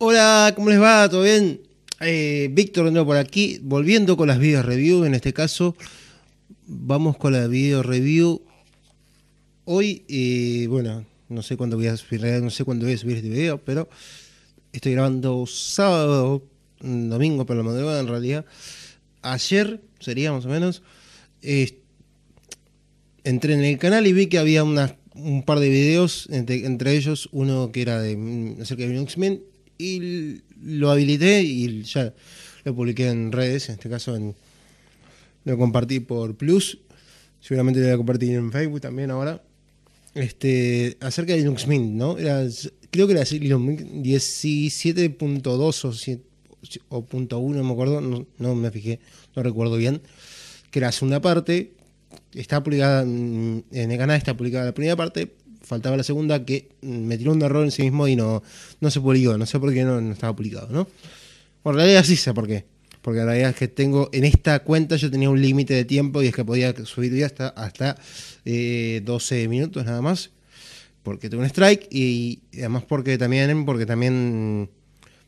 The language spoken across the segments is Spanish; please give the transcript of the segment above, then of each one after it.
Hola, ¿cómo les va? ¿Todo bien? Eh, Víctor por aquí, volviendo con las video review, en este caso vamos con la video review. Hoy, y eh, bueno, no sé cuándo voy a subir, no sé voy subir este video, pero estoy grabando sábado, mm, domingo por la madrugada en realidad. Ayer sería más o menos. entré en el canal y vi que había un par de videos, entre, ellos uno que era de mm, acerca de Linux Men y lo habilité y ya lo publiqué en redes, en este caso lo compartí por Plus, seguramente lo voy a compartir en Facebook también ahora, este, acerca de Linux Mint, ¿no? creo que era 17.2 o 17.2 o punto me acuerdo, no, me fijé, no recuerdo bien, que era la segunda parte está publicada en el canal, está publicada la primera parte, faltaba la segunda, que me tiró un error en sí mismo y no, no se publicó, no sé por qué no, estaba publicado, ¿no? Bueno, en realidad sí sé por qué. Porque la realidad es que tengo, en esta cuenta yo tenía un límite de tiempo y es que podía subir ya hasta, hasta 12 eh, minutos nada más. Porque tuve un strike y, además porque también, porque también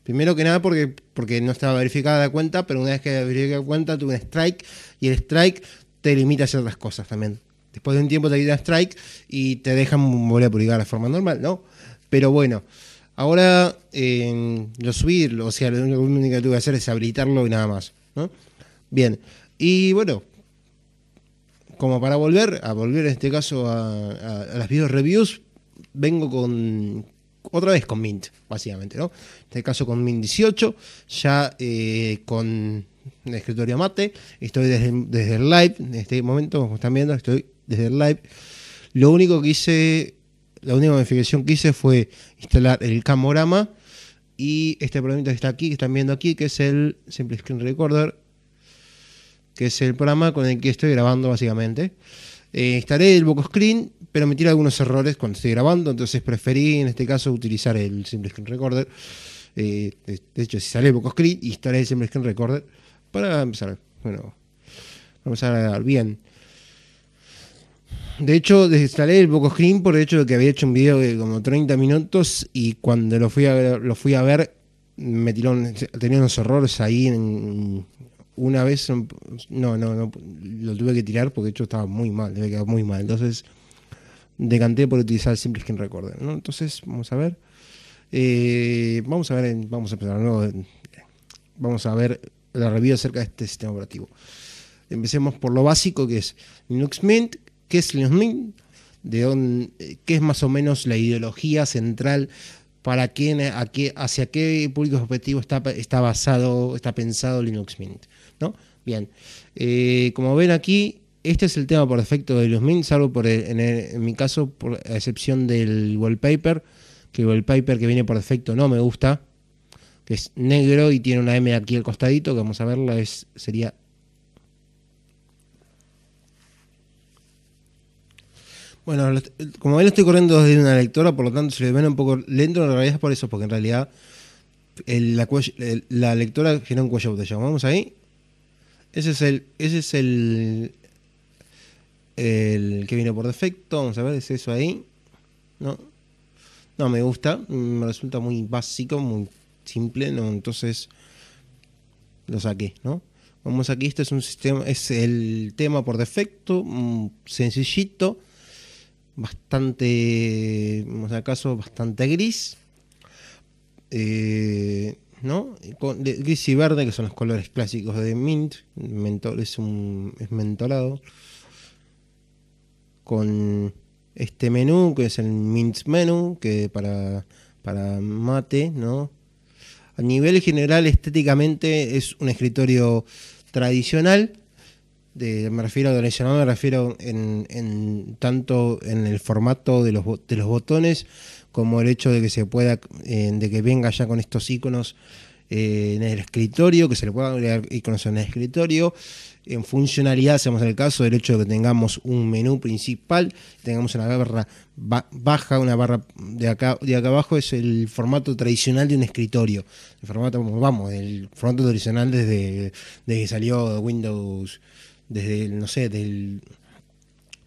Primero que nada porque, porque no estaba verificada la cuenta, pero una vez que verifiqué la cuenta tuve un strike y el strike te limita a hacer las cosas también. Después de un tiempo te quitan strike y te dejan volver a publicar de forma normal, ¿no? Pero bueno, ahora yo eh, lo subí, o sea, lo único que tuve que hacer es habilitarlo y nada más, ¿no? Bien, y bueno, como para volver, a volver en este caso a, las video reviews, vengo con otra vez con Mint, básicamente, ¿no? En este caso con Mint 18, ya eh, con el escritorio mate, estoy desde, el live, en este momento, como están viendo, estoy desde el live. Lo único que hice, la única modificación que hice fue instalar el camorama y este programa que está aquí, que están viendo aquí, que es el Simple Screen Recorder, que es el programa con el que estoy grabando básicamente. Eh, instalé el Bocoscreen Screen, pero me tiré algunos errores cuando estoy grabando, entonces preferí en este caso utilizar el Simple Screen Recorder. Eh, de hecho, si sale el Bocoscreen Screen, instalé el Simple Screen Recorder para empezar. Bueno, vamos a grabar bien. De hecho, desinstalé el Poco Screen por el hecho de que había hecho un video de como 30 minutos y cuando lo fui a ver, lo fui a ver me tiró, tenía unos errores ahí en, una vez, no, no, no, lo tuve que tirar porque de hecho estaba muy mal, debe quedar muy mal. Entonces decanté por utilizar Simple Screen Recorder. ¿no? Entonces, vamos a ver. Eh, vamos a ver, vamos a empezar Vamos a ver la review acerca de este sistema operativo. Empecemos por lo básico que es Linux Mint, qué es Linux de qué es más o menos la ideología central, para quién, a qué, hacia qué público objetivo está, basado, está pensado Linux Mint. ¿no? Bien, eh, como ven aquí, este es el tema por defecto de Linux Mint, salvo por en, mi caso, por a excepción del wallpaper, que el wallpaper que viene por defecto no me gusta, que es negro y tiene una M aquí al costadito, que vamos a verla, es, sería Bueno, como lo estoy corriendo desde una lectora, por lo tanto si lo ven un poco lento, en realidad es por eso, porque en realidad la, lectora genera un cuello de botella. Vamos ahí. Ese es el. Ese es el. que vino por defecto. Vamos a ver, es eso ahí. No. No me gusta. Me resulta muy básico, muy simple. No, entonces. Lo saqué, ¿no? Vamos aquí. Este es un sistema. Es el tema por defecto. Mm, sencillito bastante, vamos bastante gris, eh, ¿no? Con, gris y verde, que son los colores clásicos de Mint, mentol, es, un, es mentolado, con este menú, que es el Mint Menu, que para, para mate, ¿no? A nivel general, estéticamente es un escritorio tradicional, me refiero a lesionado, me refiero en, tanto en el formato de los, de los botones como el hecho de que se pueda, eh, de que venga ya con estos iconos eh, en el escritorio, que se le puedan agregar iconos en el escritorio. En funcionalidad, hacemos el caso del hecho de que tengamos un menú principal, tengamos una barra baja, una barra de acá, de acá abajo, es el formato tradicional de un escritorio. El formato, vamos, el formato tradicional desde, desde que salió Windows desde, el, no sé, del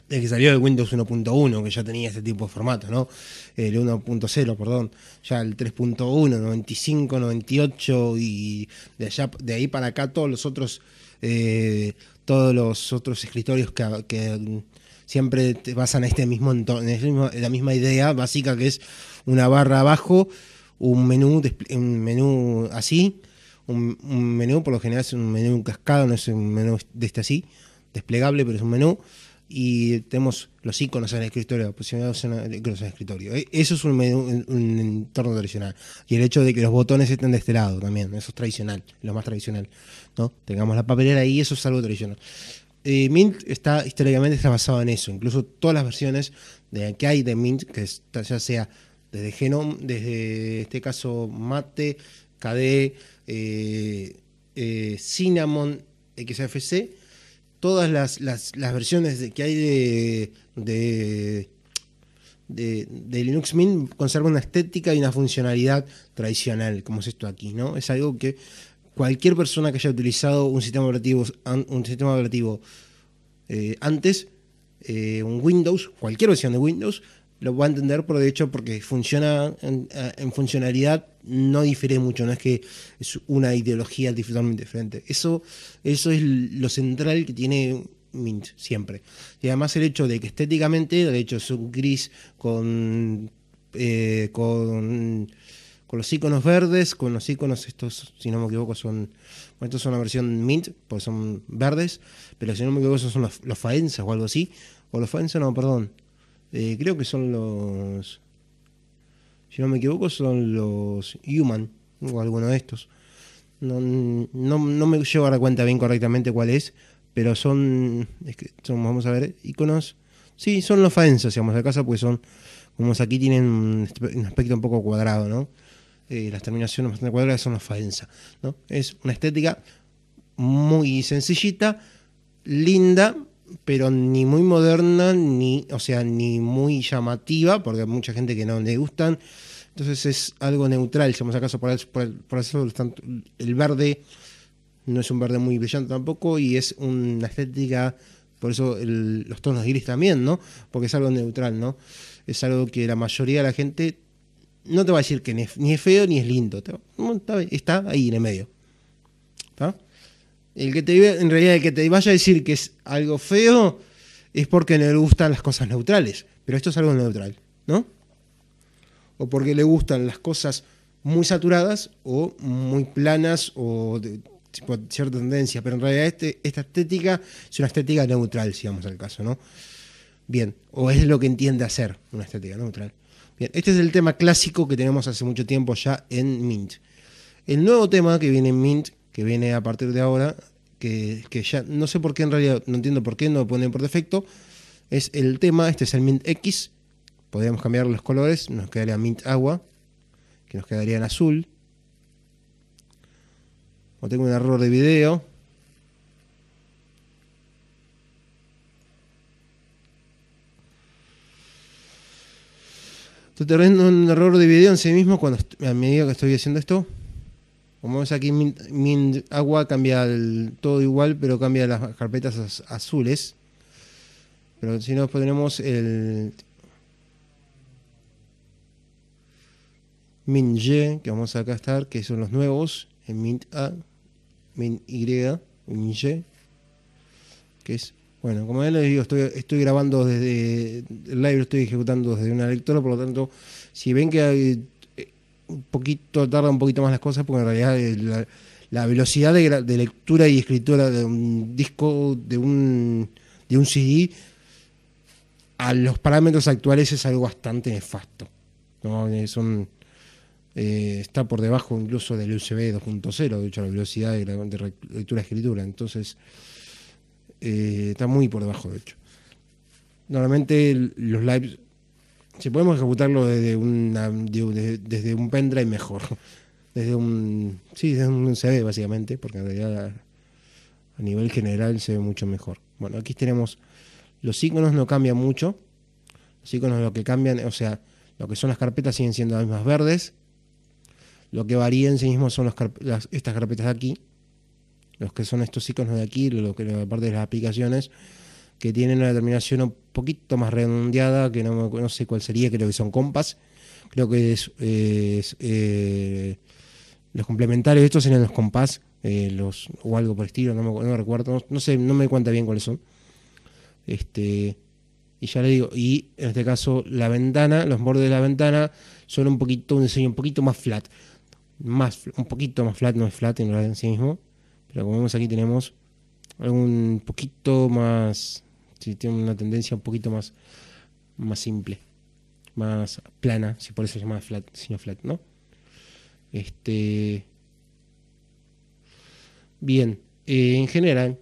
que salió de Windows 1.1, que ya tenía este tipo de formato, ¿no? El 1.0, perdón, ya el 3.1, 95, 98 y de allá de ahí para acá todos los otros eh, todos los otros escritorios que, siempre te basan a este mismo entonces en la misma idea básica que es una barra abajo, un menú un menú así un, menú, por lo general es un menú cascado, no es un menú de este así, desplegable, pero es un menú. Y tenemos los iconos en el escritorio, posicionados en el, escritorio. E, eso es un, menú, un, entorno tradicional. Y el hecho de que los botones estén de este lado también, eso es tradicional, lo más tradicional. ¿no? Tengamos la papelera ahí, eso es algo tradicional. Eh, Mint está históricamente está basado en eso. Incluso todas las versiones de, que hay de Mint, que ya sea desde Genome, desde este caso Mate, KDE, eh, eh, Cinnamon XFC, todas las, versiones que hay de, Linux Mint conservan una estética y una funcionalidad tradicional, como es esto aquí, ¿no? Es algo que cualquier persona que haya utilizado un sistema operativo, eh, antes, un Windows, cualquier versión de Windows, lo voy a entender pero de hecho porque funciona eh, en, funcionalidad no difiere mucho, no es que es una ideología totalmente diferente. Eso, eso es lo central que tiene Mint siempre. Y además el hecho de que estéticamente, de hecho es un gris con, eh, con, los iconos verdes, con los iconos estos, si no me equivoco, son bueno, estos son la versión Mint, porque son verdes, pero si no me equivoco, esos son los, los o algo así. O los faenza, no, perdón. Eh, creo que son los, si no me equivoco, son los Human o alguno de estos. No, no, no me llevo a dar cuenta bien correctamente cuál es, pero son, vamos a ver, iconos. Sí, son los faenza, si vamos a casa, pues son, como aquí tienen un aspecto un poco cuadrado, ¿no? Eh, las terminaciones bastante cuadradas son los faenza, ¿no? Es una estética muy sencillita, linda, pero ni muy moderna, ni, o sea, ni muy llamativa, porque hay mucha gente que no le gustan. Entonces es algo neutral, si vamos acaso por, eso el verde no es un verde muy brillante tampoco y es una estética, por eso los tonos gris también, ¿no? Porque es algo neutral, ¿no? Es algo que la mayoría de la gente no te va a decir que ni es, feo ni es lindo, está, ahí en el medio. ¿Está? El que te, en realidad, el que te vaya a decir que es algo feo es porque le gustan las cosas neutrales. Pero esto es algo neutral, ¿no? O porque le gustan las cosas muy saturadas o muy planas o de cierta tendencia. Pero en realidad este, esta estética es una estética neutral, si vamos al caso, ¿no? Bien, o es lo que entiende hacer una estética neutral. Bien, este es el tema clásico que tenemos hace mucho tiempo ya en Mint. El nuevo tema que viene en Mint que viene a partir de ahora, que, ya no sé por qué en realidad, no entiendo por qué no lo ponen por defecto, es el tema, este es el Mint X, podríamos cambiar los colores, nos quedaría Mint Agua, que nos quedaría en azul. O tengo un error de video. Estoy teniendo un error de video en sí mismo cuando a medida que estoy haciendo esto. Como vemos aquí, mint, agua cambia todo igual, pero cambia las carpetas azules. Pero si no, ponemos tenemos el mint Y, que vamos acá a estar, que son los nuevos, en mint A, mint Y, mint Y, que es, bueno, como ya les digo, estoy, grabando desde el live, estoy ejecutando desde una lectora, por lo tanto, si ven que hay un poquito, tarda un poquito más las cosas, porque en realidad eh, la, velocidad de, lectura y escritura de un disco, de un, de un CD, a los parámetros actuales es algo bastante nefasto. Eh, son, eh, está por debajo incluso del USB 2.0, de hecho, la velocidad de, lectura y escritura Entonces, está muy por debajo, de hecho. Normalmente los lives si podemos ejecutarlo desde, una, desde un pendrive, mejor. Desde un. Sí, desde un CD, básicamente, porque en realidad a, nivel general se ve mucho mejor. Bueno, aquí tenemos. Los iconos no cambian mucho. Los iconos lo que cambian, o sea, lo que son las carpetas siguen siendo las mismas verdes. Lo que varía en sí mismo son estas carpetas de aquí. Los que son estos iconos de aquí, lo que aparte de las aplicaciones que tienen una determinación poquito más redondeada, que no, no sé cuál sería, creo que son compas. Creo que es, eh, los complementarios, estos serían los compás, eh, los, o algo por estilo, no, me, recuerdo, no, sé, no me cuenta bien cuáles son. Este, y ya le digo, y en este caso la ventana, los bordes de la ventana son un poquito, un diseño un poquito más flat, más, un poquito más flat, no es flat en sí mismo, pero como vemos aquí tenemos algún poquito más si tiene una tendencia un poquito más, más simple, más plana, si por eso se llama flat, sino flat, ¿no? Este. Bien, eh, en general,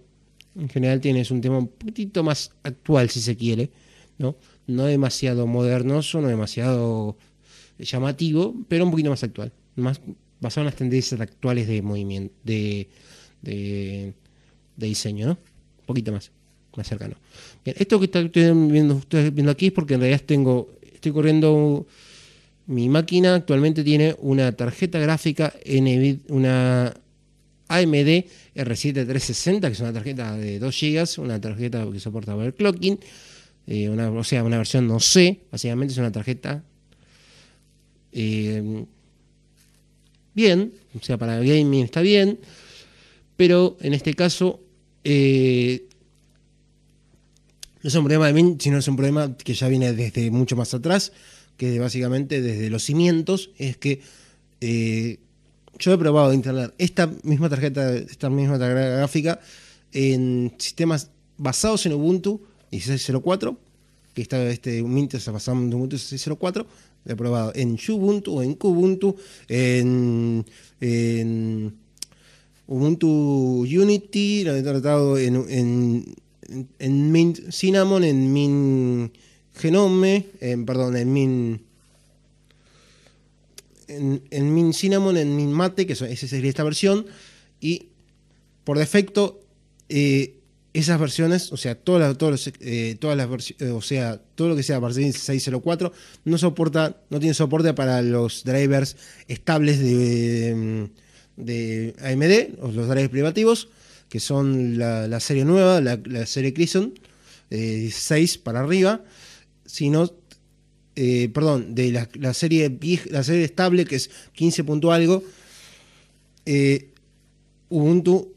en general tienes un tema un poquito más actual, si se quiere, ¿no? No demasiado modernoso, no demasiado llamativo, pero un poquito más actual, más basado en las tendencias actuales de movimiento, de, de diseño, ¿no? Un poquito más más cercano. esto que estoy viendo, viendo aquí es porque en realidad tengo, estoy corriendo, mi máquina actualmente tiene una tarjeta gráfica, NVIDIA, una AMD r 7 360, que es una tarjeta de 2 GB, una tarjeta que soporta overclocking, eh, o sea, una versión no C, básicamente es una tarjeta... Eh, bien, o sea, para gaming está bien, pero en este caso eh, no es un problema de Mint, sino es un problema que ya viene desde mucho más atrás, que básicamente desde los cimientos es que eh, yo he probado de instalar esta misma tarjeta, esta misma tarjeta gráfica en sistemas basados en Ubuntu 6.04 que está este Mint está basado en Ubuntu 16.04, he probado en Ubuntu en Kubuntu, en, Ubuntu Unity, lo he tratado en en Mint Cinnamon, en Mint Genome, en, perdón, en Mint. En, en Cinnamon, en min Mate, que esa sería esta versión, y por defecto, eh, esas versiones, o sea, todas todas las eh, eh, o sea, todo lo que sea versión 604 no soporta, no tiene soporte para los drivers estables de, mm, de AMD, o los drivers privativos que son la, serie nueva, la, serie Crimson, 6 eh, para arriba, sino, eh, perdón, de la, serie la serie estable, que es 15 algo, eh, Ubuntu,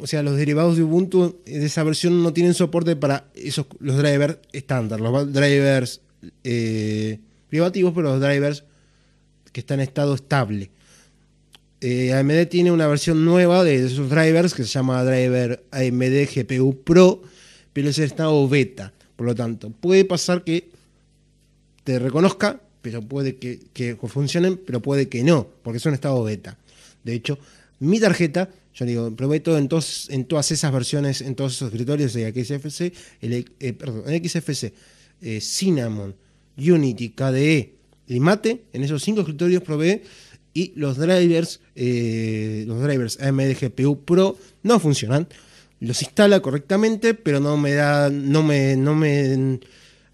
o sea, los derivados de Ubuntu de esa versión no tienen soporte para esos, los drivers estándar, los drivers privativos, pero los drivers que están en estado estable. Eh, AMD tiene una versión nueva de, sus drivers que se llama Driver AMD GPU Pro, pero es en estado beta. Por lo tanto, puede pasar que te reconozca, pero puede que, que funcionen, pero puede que no, porque es un estado beta. De hecho, mi tarjeta, yo digo, probé todo en, todas esas versiones, en todos esos escritorios de XFC, el, eh, eh, Cinnamon, Unity, KDE y Mate, en esos cinco escritorios probé y los drivers, eh, los drivers AMD GPU Pro no funcionan. Los instala correctamente, pero no me da, no me, no me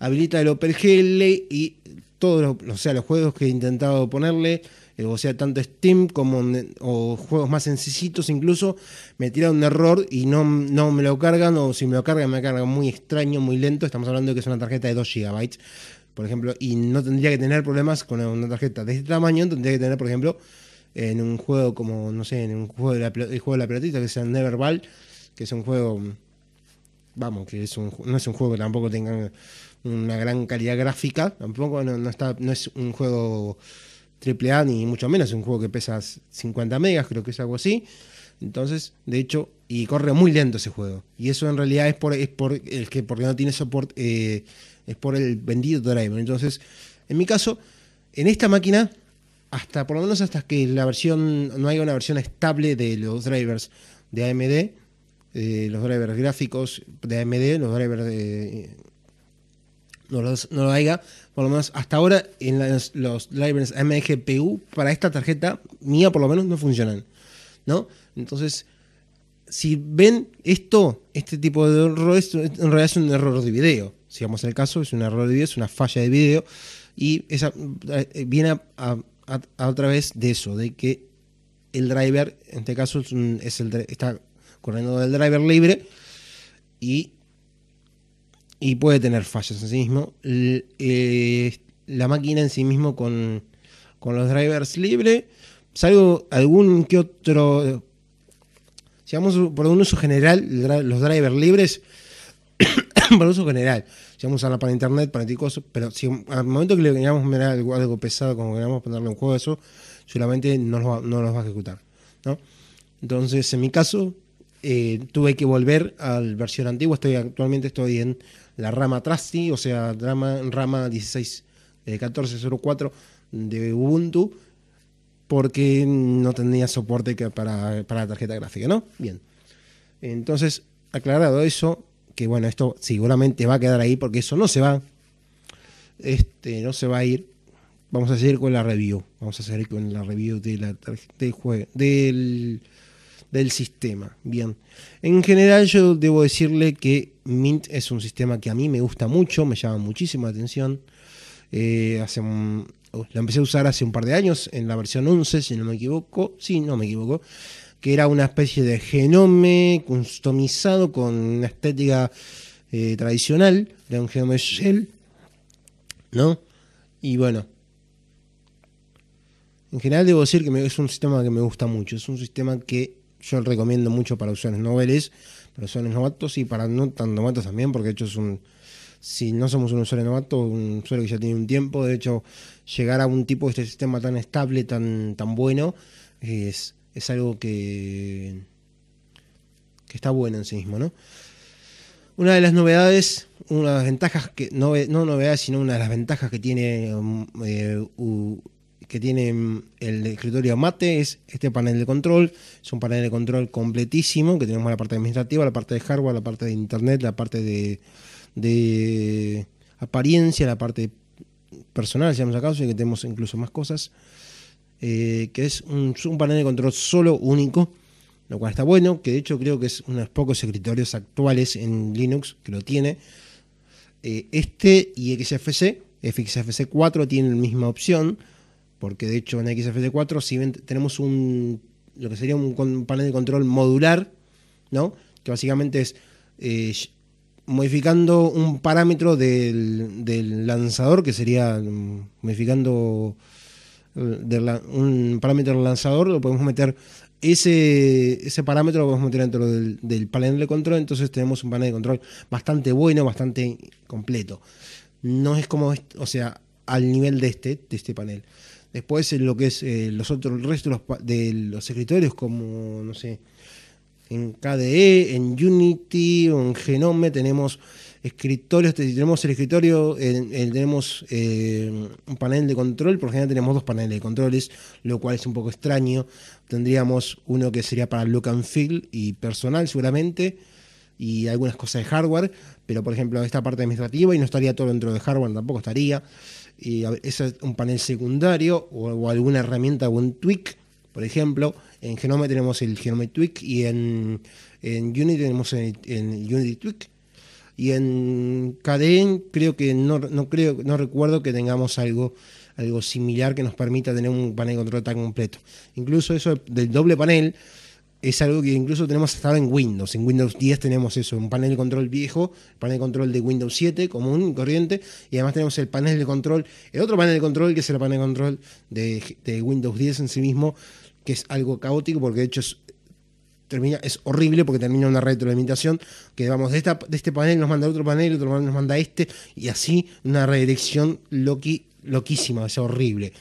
habilita el OpenGL y todos los, sea, los juegos que he intentado ponerle, eh, o sea, tanto Steam como o juegos más sencillitos incluso, me tira un error y no, no me lo cargan, o si me lo cargan, me carga muy extraño, muy lento. Estamos hablando de que es una tarjeta de 2 GB por ejemplo, y no tendría que tener problemas con una tarjeta de este tamaño, tendría que tener, por ejemplo, en un juego como, no sé, en un juego de la, el juego de la pelotita, que sea neverball que es un juego, vamos, que es un, no es un juego que tampoco tenga una gran calidad gráfica, tampoco, no, no está, no es un juego triple A ni mucho menos, es un juego que pesa 50 megas, creo que es algo así. Entonces, de hecho, y corre muy lento ese juego. Y eso en realidad es por, es por el que porque no tiene soporte, eh, es por el vendido driver. Entonces, en mi caso, en esta máquina, hasta por lo menos hasta que la versión no haya una versión estable de los drivers de AMD, eh, los drivers gráficos de AMD, los drivers de, no, no lo haya, por lo menos hasta ahora en los drivers mgpu para esta tarjeta mía por lo menos no funcionan, ¿no? Entonces si ven esto, este tipo de error en realidad es un error de video. Si en el caso, es un error de video, es una falla de video. Y esa, eh, viene a, a, de eso, de que el driver, en este caso, es, el, está corriendo del driver libre y, puede tener fallas en sí mismo. Eh, la máquina en sí mismo con, los drivers libres, salvo algún que otro si por un uso general, los drivers libres, un uso general, si vamos a usarla para internet, para cosas, pero si al momento que le queríamos algo, pesado, como queramos ponerle un juego eso, solamente no los va, no va a ejecutar. ¿no? Entonces, en mi caso, eh, tuve que volver a la versión antigua. Estoy, actualmente estoy en la rama Trusty, o sea, rama, rama 16, 14.04 eh, de Ubuntu porque no tenía soporte para, la tarjeta gráfica, ¿no? Bien. Entonces, aclarado eso, que bueno, esto seguramente va a quedar ahí porque eso no se va. Este, no se va a ir. Vamos a seguir con la review. Vamos a seguir con la review de la del del, sistema. Bien. En general, yo debo decirle que Mint es un sistema que a mí me gusta mucho, me llama muchísima atención. Eh, hace oh, la empecé a usar hace un par de años en la versión 11, si no me equivoco. Sí, no me equivoco. Que era una especie de genome customizado con una estética eh, tradicional. de un genome shell. ¿No? Y bueno. En general debo decir que es un sistema que me gusta mucho. Es un sistema que yo recomiendo mucho para usuarios noveles, para usuarios novatos y para no tan novatos también, porque de hecho es un si no somos un usuario novato, un usuario que ya tiene un tiempo, de hecho, llegar a un tipo de este sistema tan estable, tan, tan bueno, es, algo que, que está bueno en sí mismo, ¿no? Una de las novedades, una de las ventajas que, no, no novedades, sino una de las ventajas que tiene um, eh, que tiene um, el escritorio Mate es este panel de control. Es un panel de control completísimo que tenemos la parte administrativa, la parte de hardware, la parte de internet, la parte de de apariencia, la parte personal, si vamos a y que tenemos incluso más cosas, eh, que es un, panel de control solo, único, lo cual está bueno, que de hecho creo que es uno de los pocos escritorios actuales en Linux que lo tiene. Eh, este y XFC, fxfc 4 tienen la misma opción, porque de hecho en XFC 4 si tenemos un, lo que sería un, panel de control modular, ¿no? que básicamente es... Eh, modificando un parámetro del, lanzador, que sería mm, modificando eh, un parámetro del lanzador, lo podemos meter ese, ese parámetro lo podemos meter dentro del, panel de control, entonces tenemos un panel de control bastante bueno, bastante completo. No es como, o sea, al nivel de este, de este panel. Después en lo que es el eh, los otros restos de los escritorios, como, no sé, en KDE, en Unity o en Genome tenemos escritorios, tenemos el escritorio, tenemos eh, un panel de control, por general tenemos dos paneles de controles, lo cual es un poco extraño. Tendríamos uno que sería para look and feel y personal seguramente, y algunas cosas de hardware, pero por ejemplo esta parte administrativa y no estaría todo dentro de hardware, tampoco estaría. Y ese es un panel secundario o, o alguna herramienta o un tweak, por ejemplo en Genome tenemos el Genome Tweak y en, Unity tenemos el, Unity Tweak. Y en KDE creo que no, no, creo, no recuerdo que tengamos algo, algo similar que nos permita tener un panel de control tan completo. Incluso eso del doble panel es algo que incluso tenemos hasta en Windows. En Windows 10 tenemos eso, un panel de control viejo, panel de control de Windows 7 común corriente, y además tenemos el panel de control, el otro panel de control que es el panel de control de, de Windows 10 en sí mismo, que es algo caótico porque de hecho es, termina, es horrible porque termina una retroalimentación que vamos de, de este panel nos manda otro panel, otro panel nos manda este y así una redirección loquísima, o sea, horrible.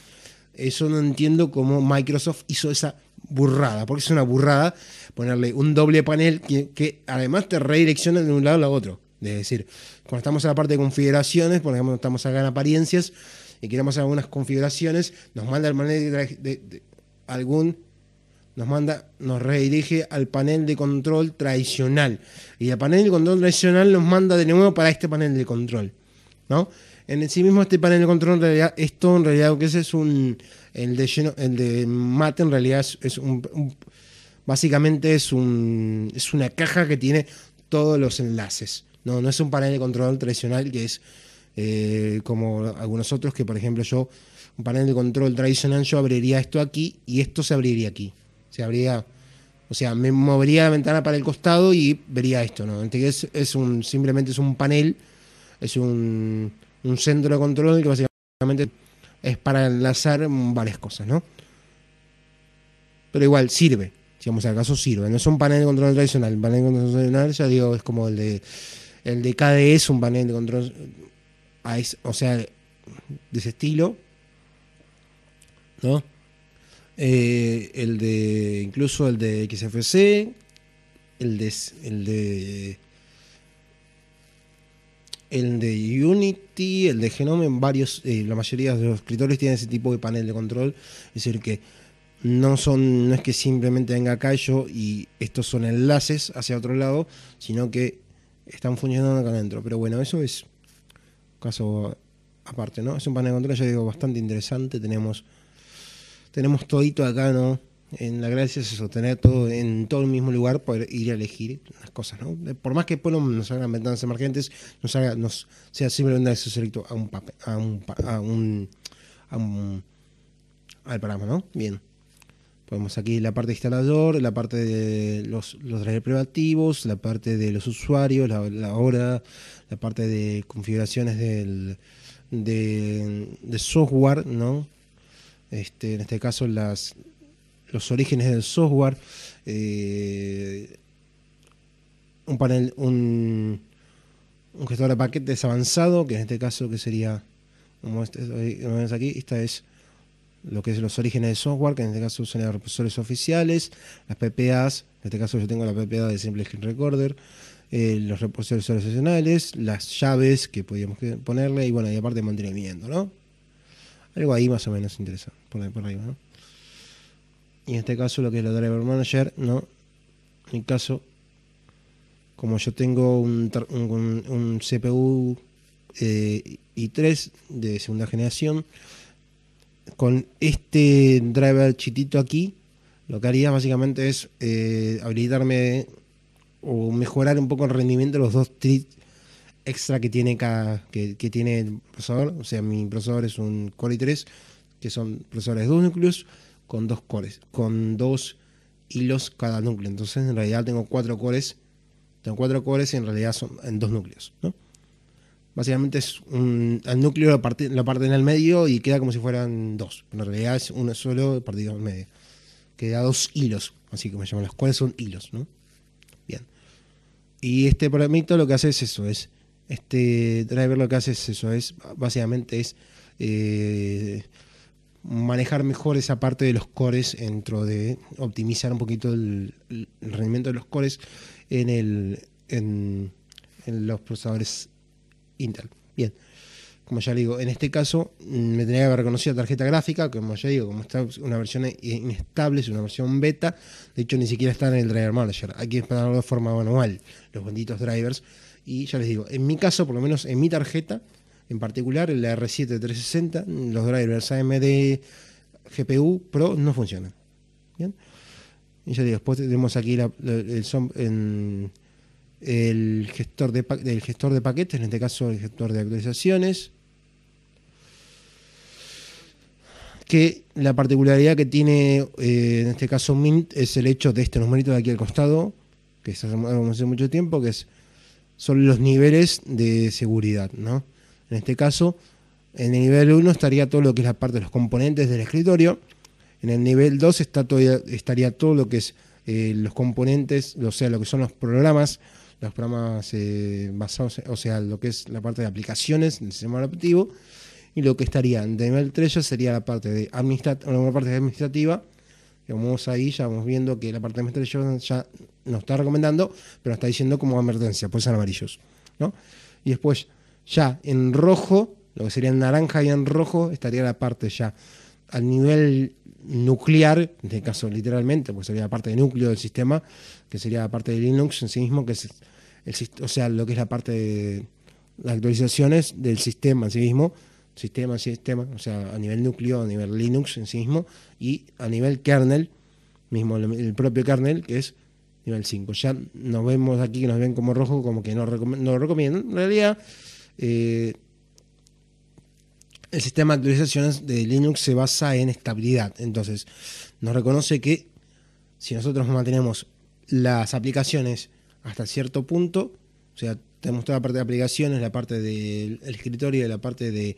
Eso no entiendo cómo Microsoft hizo esa burrada, porque es una burrada ponerle un doble panel que, además te redirecciona de un lado al otro. Es decir, cuando estamos en la parte de configuraciones, por ejemplo, estamos acá en apariencias y queremos algunas configuraciones, nos manda el panel de algún nos manda, nos redirige al panel de control tradicional. Y el panel de control tradicional nos manda de nuevo para este panel de control. ¿No? En sí mismo este panel de control en realidad, esto en realidad que es es un el de lleno, el de mate en realidad es, un, básicamente es un es una caja que tiene todos los enlaces. No, no es un panel de control tradicional que es eh, como algunos otros que por ejemplo yo un panel de control tradicional, yo abriría esto aquí y esto se abriría aquí. Se abriría, o sea, me movería la ventana para el costado y vería esto, ¿no? es un, simplemente es un panel, es un, un centro de control que básicamente es para enlazar varias cosas, Pero igual, sirve. Digamos, al caso sirve. No es un panel de control tradicional. El panel de control tradicional, ya digo, es como el de. El de KDE es un panel de control. Ah, o sea, de ese estilo, eh, el de, incluso el de XFC, el de, el de, el de Unity, el de Genome, varios, eh, la mayoría de los escritores tienen ese tipo de panel de control, es decir, que no son, es que simplemente venga callo y estos son enlaces hacia otro lado, sino que están funcionando acá adentro. Pero bueno, eso es caso aparte, ¿no? Es un panel de control, ya digo, bastante interesante. Tenemos tenemos todito acá, ¿no? En la gracia es eso, tener todo en todo el mismo lugar, poder ir a elegir las cosas, ¿no? Por más que después nos hagan ventanas emergentes, nos haga, nos sea simplemente acceso directo a un a un, a un, a un al programa, ¿no? Bien. Podemos aquí la parte de instalador, la parte de los, los privativos, la parte de los usuarios, la, hora, la parte de configuraciones del, de, de software, ¿no? Este, en este caso las, los orígenes del software, eh, un panel, un, gestor de paquetes avanzado, que en este caso que sería, como, este, eh, aquí, esta es lo que es los orígenes del software, que en este caso son los repositorios oficiales, las PPAs, en este caso yo tengo la PPA de Simple Screen Recorder, eh, los repositorios oracionales, las llaves que podíamos ponerle y bueno, y aparte mantenimiento, ¿no? Algo ahí más o menos interesa, por, ahí, por arriba. Y en este caso lo que es la Driver Manager, ¿no? En mi caso, como yo tengo un, CPU eh, i3 de segunda generación, con este driver chitito aquí, lo que haría básicamente es eh, habilitarme o mejorar un poco el rendimiento de los dos, extra que tiene cada, que, tiene el procesador. O sea, mi procesador es un Core i3, que son procesadores de dos núcleos con dos cores, con dos hilos cada núcleo. Entonces, en realidad tengo cuatro cores. Tengo cuatro cores y en realidad son en dos núcleos, ¿no? Básicamente es un. El núcleo lo, parte, parten en el medio y queda como si fueran dos. en realidad es uno solo partido en medio. Queda dos hilos, así como se llaman. Los cuales son hilos, ¿no? Bien. Y este programito lo que hace es eso: es este driver lo que hace es eso, es básicamente es eh, manejar mejor esa parte de los cores dentro de optimizar un poquito el, rendimiento de los cores en los procesadores Intel. Bien. Como ya le digo, en este caso mm, me tenía que haber reconocido la tarjeta gráfica, como ya digo, como está una versión inestable, es una versión beta, de hecho ni siquiera está en el driver manager, aquí es para de forma manual, los benditos drivers, y ya les digo, en mi caso, por lo menos en mi tarjeta, en particular en la R7 360, los drivers AMD GPU Pro no funcionan. Y ya digo, después tenemos aquí el, gestor de, gestor de paquetes, en este caso el gestor de actualizaciones. Que la particularidad que tiene eh, en este caso Mint es el hecho de este numerito de aquí al costado, que se hace mucho tiempo, que es son los niveles de seguridad, ¿no? En este caso, en el nivel 1 estaría todo lo que es la parte de los componentes del escritorio. En el nivel 2 está estaría todo lo que es eh, los componentes, o sea, lo que son los programas, los programas eh, basados, o sea, lo que es la parte de aplicaciones del sistema operativo. Y lo que estaría en el nivel 3 ya sería la parte, de una parte administrativa vamos ahí ya vamos viendo que el apartamento de Jordan ya nos está recomendando, pero está diciendo como advertencia pues son amarillos. ¿no? Y después, ya en rojo, lo que sería en naranja y en rojo, estaría la parte ya al nivel nuclear, en este caso literalmente, pues sería la parte de núcleo del sistema, que sería la parte de Linux en sí mismo, que es el, o sea, lo que es la parte de las actualizaciones del sistema en sí mismo, sistema, sistema, o sea, a nivel núcleo, a nivel Linux en sí mismo, y a nivel kernel, mismo el propio kernel, que es nivel 5. Ya nos vemos aquí que nos ven como rojo, como que no, lo recomiendan. En realidad, eh, el sistema de actualizaciones de Linux se basa en estabilidad. Entonces, nos reconoce que si nosotros mantenemos las aplicaciones hasta cierto punto, o sea, tenemos toda la parte de aplicaciones, la parte del de escritorio, la parte de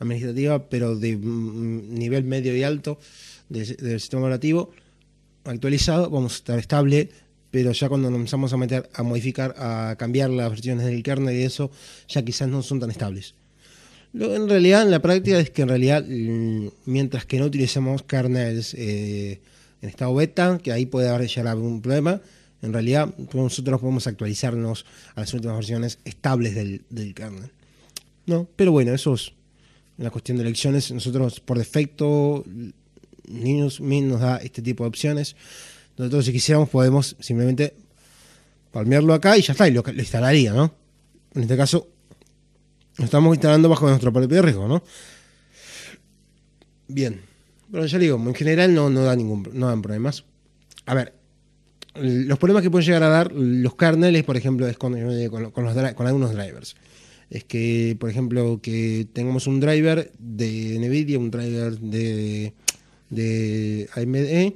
administrativa, pero de mm, mm, nivel medio y alto del, sistema operativo actualizado, vamos a estar estable, pero ya cuando nos empezamos a meter, a modificar, a cambiar las versiones del kernel y eso, ya quizás no son tan estables. Lo, en realidad, en la práctica es que en realidad, mm, mientras que no utilicemos kernels eh, en estado beta, que ahí puede haber ya algún problema, en realidad, nosotros podemos actualizarnos a las últimas versiones estables del, del kernel. No, pero bueno, eso es la cuestión de elecciones. Nosotros, por defecto, Linux Mint nos da este tipo de opciones. Nosotros, si quisiéramos, podemos simplemente palmearlo acá y ya está, y lo, instalaría, ¿no? En este caso, lo estamos instalando bajo nuestro propio riesgo, ¿no? Bien. Pero ya digo, en general no, no, da ningún, no dan problemas. A ver, los problemas que pueden llegar a dar los kernels, por ejemplo, es eh, con, algunos drivers. Es que, por ejemplo, que tengamos un driver de NVIDIA, un driver de, de AMD,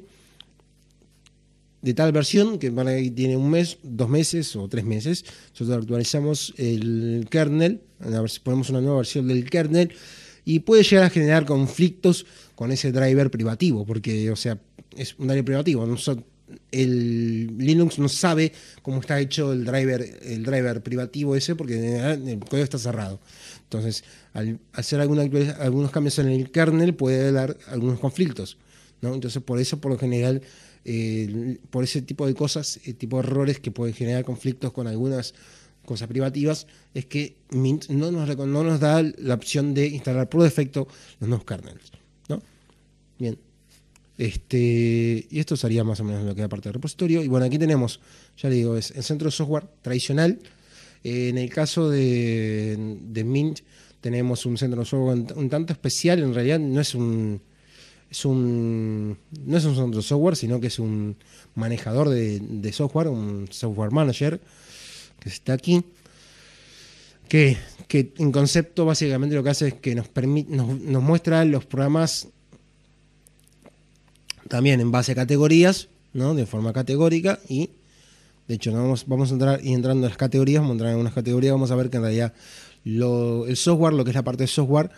de tal versión que tiene un mes, dos meses o tres meses. Nosotros actualizamos el kernel, ponemos una nueva versión del kernel y puede llegar a generar conflictos con ese driver privativo, porque, o sea, es un driver privativo. Nosotros el Linux no sabe cómo está hecho el driver, el driver privativo ese, porque el código está cerrado. Entonces, al hacer alguna, algunos cambios en el kernel puede dar algunos conflictos. ¿no? Entonces, por eso, por lo general, por ese tipo de cosas, eh, tipo de errores que pueden generar conflictos con algunas cosas privativas, es que Mint no nos, no nos da la opción de instalar por defecto los nuevos kernels. ¿no? Bien. Este, y esto sería más o menos lo que da parte del repositorio. Y bueno, aquí tenemos, ya le digo, es el centro de software tradicional. Eh, en el caso de, de, Mint, tenemos un centro de software un tanto especial. En realidad, no es un. un, no es un centro de software, sino que es un manejador de, software, un software manager, que está aquí. Que, que, en concepto básicamente lo que hace es que nos, permit, nos, nos, muestra los programas también en base a categorías, ¿no? De forma categórica y de hecho, ¿no? vamos, vamos a entrar y entrando en las categorías, vamos a entrar en unas categorías, vamos a ver que en realidad lo, el software, lo que es la parte de software,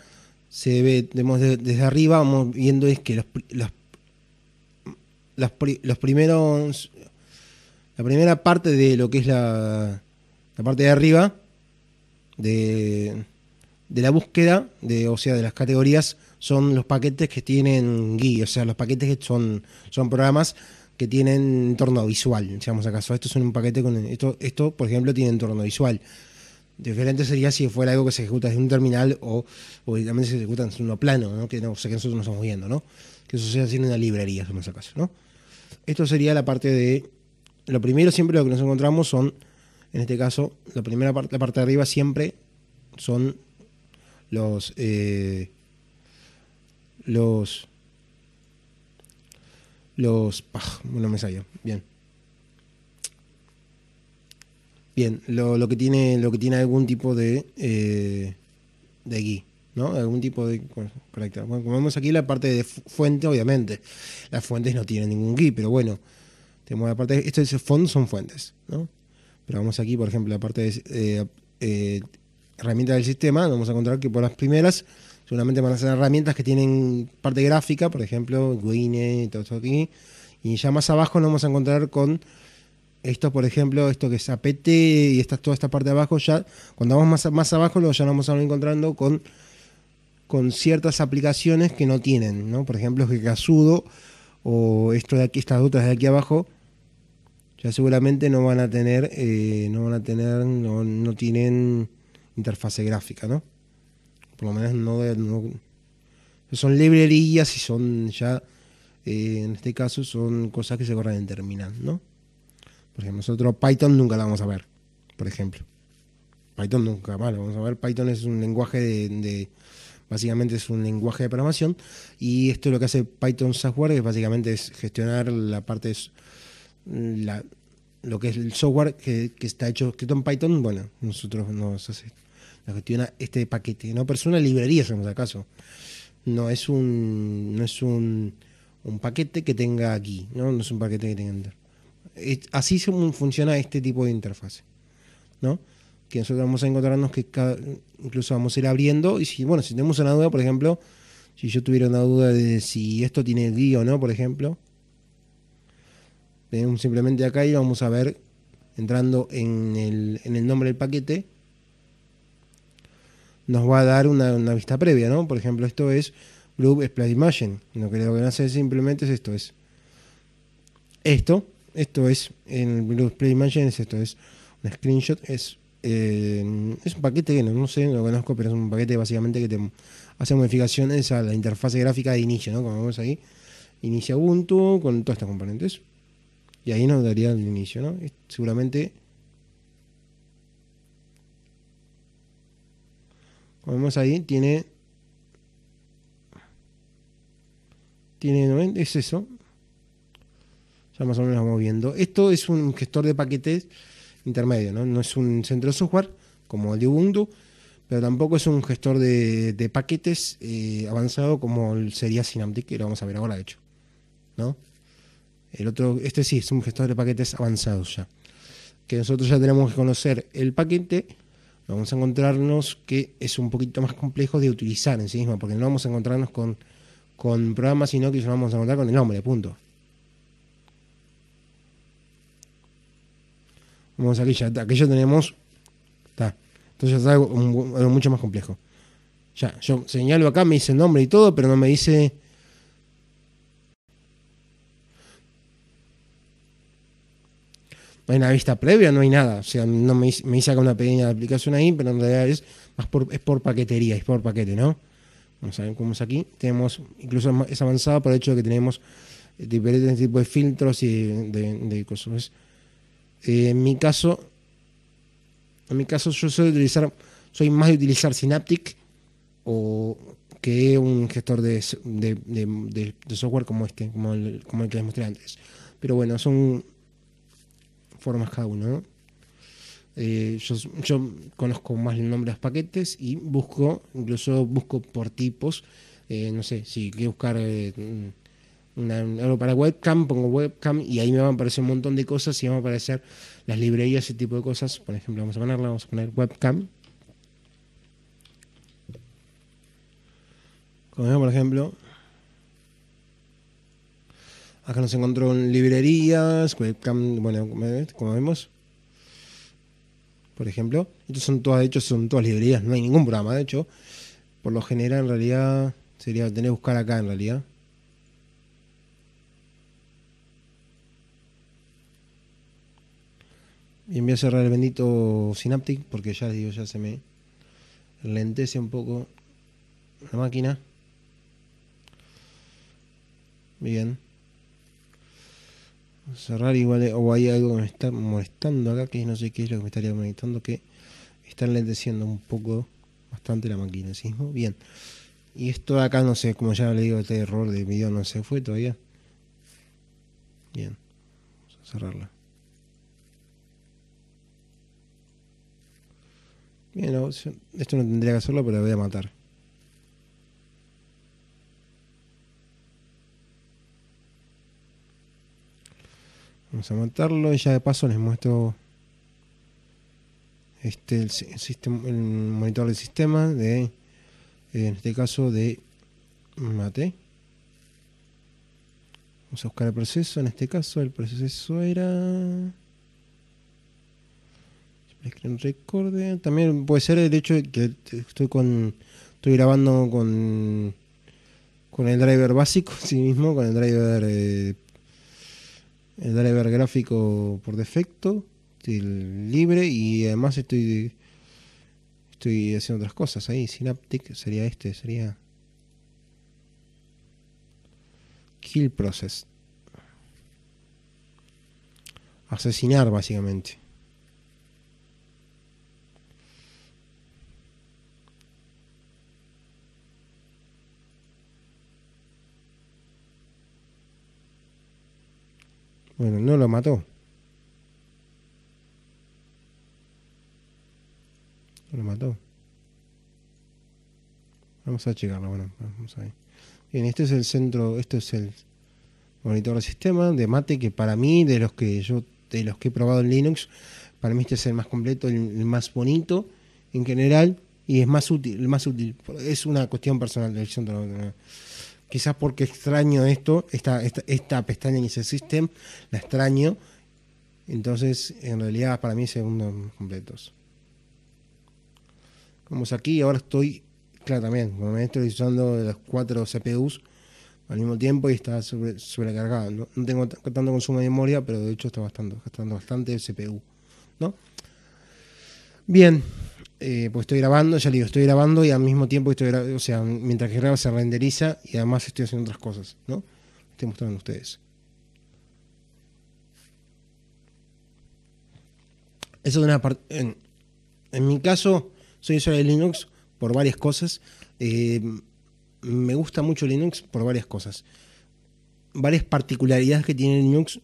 se ve vemos desde arriba, vamos viendo es que los, los, primeros, la primera parte de lo que es la, parte de arriba de, de la búsqueda, de, o sea, de las categorías, son los paquetes que tienen GUI, o sea, los paquetes que son, son programas que tienen entorno visual, digamos acaso. Esto son un paquete con. Esto, esto, por ejemplo, tiene entorno visual. Diferente sería si fuera algo que se ejecuta desde un terminal o, o se ejecuta en uno plano, ¿no? que, nosotros no estamos viendo, ¿no? Que eso sea así en una librería, en ese caso, ¿no? Esto sería la parte de. Lo primero, siempre lo que nos encontramos son, en este caso, la primera parte, la parte de arriba siempre son los. Eh, los los ah, no me bien bien lo, que tiene lo que tiene algún tipo de eh, de gui no algún tipo de correcta bueno, como vemos aquí la parte de fuente obviamente las fuentes no tienen ningún gui pero bueno tenemos la parte de, esto es fondo son fuentes no pero vamos aquí por ejemplo la parte de eh, eh, herramientas herramienta del sistema vamos a encontrar que por las primeras seguramente van a ser herramientas que tienen parte gráfica, por ejemplo, Guine y todo esto aquí. Y ya más abajo nos vamos a encontrar con esto, por ejemplo, esto que es APT y esta, toda esta parte de abajo. Ya, cuando vamos más, más abajo, lo ya nos vamos a ir encontrando con, con ciertas aplicaciones que no tienen, ¿no? Por ejemplo, Casudo o esto de aquí, estas otras de aquí abajo. Ya seguramente no van a tener, eh, no van a tener, no tienen interfase gráfica, ¿no? Por lo menos no, de, son librerías y son ya, eh, en este caso, son cosas que se corren en terminal, ¿no? Porque nosotros Python nunca la vamos a ver, por ejemplo. Python nunca más la vamos a ver. Python es un lenguaje de, básicamente es un lenguaje de programación y esto es lo que hace Python Software que básicamente es gestionar la parte la, lo que es el software que, está hecho escrito en Python bueno nosotros nos hace la gestiona este paquete, ¿no? Pero es una librería, si acaso. No es un, no es un, paquete que tenga aquí, ¿no? es un paquete que tenga es, Así funciona este tipo de interfaz, ¿no? Que nosotros vamos a encontrarnos que incluso vamos a ir abriendo y si, bueno, si tenemos una duda, por ejemplo, si yo tuviera una duda de si esto tiene guía o no, por ejemplo, simplemente acá y vamos a ver, entrando en el, en el nombre del paquete, nos va a dar una, vista previa, ¿no? Por ejemplo, esto es Group split Imagine. Lo que, lo que a hacer simplemente es esto, es esto, esto es, en Blue split Imagine esto, es un screenshot, es, eh, es un paquete que no, sé, no lo conozco, pero es un paquete básicamente que te hace modificaciones a la interfase gráfica de inicio, ¿no? Como vemos ahí, inicia Ubuntu con todas estas componentes. Y ahí nos daría el inicio, ¿no? Seguramente Como vemos ahí, tiene... Tiene 90, es eso. Ya más o menos vamos viendo. Esto es un gestor de paquetes intermedio, ¿no? No es un centro de software como el de Ubuntu, pero tampoco es un gestor de, paquetes eh, avanzado como sería Synaptic, que lo vamos a ver ahora, de hecho. ¿No? El otro, este sí, es un gestor de paquetes avanzados ya. Que nosotros ya tenemos que conocer el paquete vamos a encontrarnos que es un poquito más complejo de utilizar en sí mismo, porque no vamos a encontrarnos con, con programas, sino que nos vamos a encontrar con el nombre, punto. Vamos aquí ya, aquí ya tenemos. Está. Entonces es algo, algo mucho más complejo. Ya, yo señalo acá, me dice el nombre y todo, pero no me dice En la vista previa, no hay nada. O sea, no me, me hice acá una pequeña aplicación ahí, pero en realidad es más por, es por paquetería, es por paquete, ¿no? Vamos a ver cómo es aquí. Tenemos, incluso es avanzado por el hecho de que tenemos eh, diferentes tipos de filtros y de, cosas. Pues, eh, en mi caso, en mi caso yo soy utilizar, soy más de utilizar Synaptic o que un gestor de, software como este, como como el que les mostré antes. Pero bueno, son formas cada uno. Eh, yo, conozco más el nombre de los paquetes y busco, incluso busco por tipos. Eh, no sé, si quiero buscar eh, una, para webcam, pongo webcam y ahí me van a aparecer un montón de cosas y van a aparecer las librerías, ese tipo de cosas. Por ejemplo, vamos a ponerla, vamos a poner webcam. Como por ejemplo, Acá nos encontró en librerías, webcam, pues, bueno, como vemos. Por ejemplo. Estos son todas, de hecho, son todas librerías, no hay ningún programa, de hecho. Por lo general, en realidad, sería tener que buscar acá, en realidad. Y voy a cerrar el bendito Synaptic porque ya digo, ya se me lentece un poco la máquina. Bien cerrar igual eh, o hay algo que me está molestando acá que no sé qué es lo que me estaría molestando que está enlenteciendo un poco bastante la máquina bien y esto acá no sé como ya le digo este error de video no se fue todavía bien vamos a cerrarla bien esto no tendría que hacerlo pero lo voy a matar Vamos a matarlo y ya de paso les muestro este el, sistema, el monitor del sistema de en este caso de mate. Vamos a buscar el proceso. En este caso el proceso era Recorder. También puede ser el hecho de que estoy con estoy grabando con con el driver básico, sí mismo, con el driver eh, el driver gráfico por defecto, el libre y además estoy estoy haciendo otras cosas ahí. Synaptic sería este, sería kill process. Asesinar básicamente. Bueno, no lo mató. No lo mató. Vamos a checarlo, bueno, vamos ahí. Bien, este es el centro, esto es el monitor de sistema de mate que para mí, de los que yo, de los que he probado en Linux, para mí este es el más completo, el, más bonito en general y es más útil, el más útil. Es una cuestión personal de centro. Quizás porque extraño esto, esta, esta, pestaña que ese System, la extraño. Entonces, en realidad, para mí es completos. Vamos aquí, ahora estoy, claro, también, como me estoy usando los cuatro CPUs al mismo tiempo y está sobrecargado. No, tengo tanto consumo de memoria, pero de hecho está bastante, gastando bastante CPU, ¿no? Bien, eh, porque estoy grabando, ya le digo, estoy grabando y al mismo tiempo estoy o sea, mientras que graba se renderiza y además estoy haciendo otras cosas, ¿no? Estoy mostrando a ustedes. Eso de una parte. En, mi caso, soy usuario de Linux por varias cosas. Eh, me gusta mucho Linux por varias cosas. Varias particularidades que tiene Linux,